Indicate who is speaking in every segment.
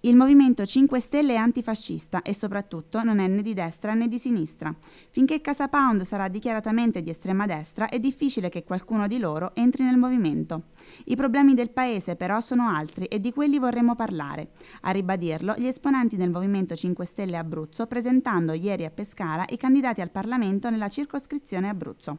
Speaker 1: Il Movimento 5 Stelle è antifascista e soprattutto non è né di destra né di sinistra. Finché Casa Pound sarà dichiaratamente di estrema destra è difficile che qualcuno di loro entri nel movimento. I problemi del Paese però sono altri e di quelli vorremmo parlare. A ribadirlo gli esponenti del Movimento 5 Stelle Abruzzo presentando ieri a Pescara i candidati al Parlamento nella circoscrizione Abruzzo.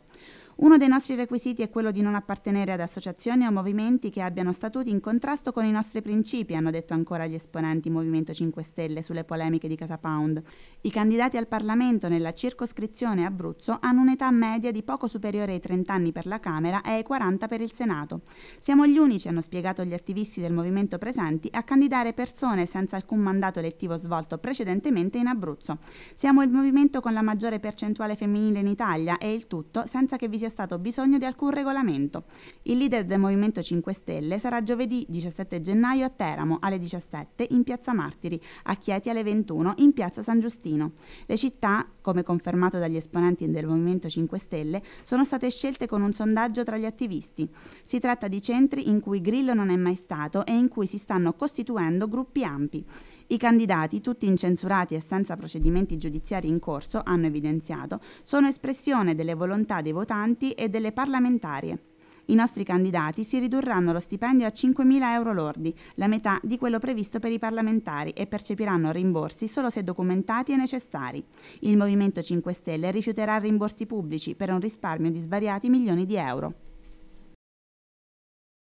Speaker 1: Uno dei nostri requisiti è quello di non appartenere ad associazioni o movimenti che abbiano statuti in contrasto con i nostri principi, hanno detto ancora gli esponenti Movimento 5 Stelle sulle polemiche di Casa Pound. I candidati al Parlamento nella circoscrizione Abruzzo hanno un'età media di poco superiore ai 30 anni per la Camera e ai 40 per il Senato. Siamo gli unici, hanno spiegato gli attivisti del movimento presenti, a candidare persone senza alcun mandato elettivo svolto precedentemente in Abruzzo. Siamo il movimento con la maggiore percentuale femminile in Italia e il tutto senza che vi sia sia stato bisogno di alcun regolamento. Il leader del Movimento 5 Stelle sarà giovedì 17 gennaio a Teramo alle 17 in Piazza Martiri, a Chieti alle 21 in Piazza San Giustino. Le città, come confermato dagli esponenti del Movimento 5 Stelle, sono state scelte con un sondaggio tra gli attivisti. Si tratta di centri in cui Grillo non è mai stato e in cui si stanno costituendo gruppi ampi. I candidati, tutti incensurati e senza procedimenti giudiziari in corso, hanno evidenziato, sono espressione delle volontà dei votanti docenti e delle parlamentarie. I nostri candidati si ridurranno lo stipendio a 5.000 euro lordi, la metà di quello previsto per i parlamentari e percepiranno rimborsi solo se documentati e necessari. Il Movimento 5 Stelle rifiuterà rimborsi pubblici per un risparmio di svariati milioni di euro.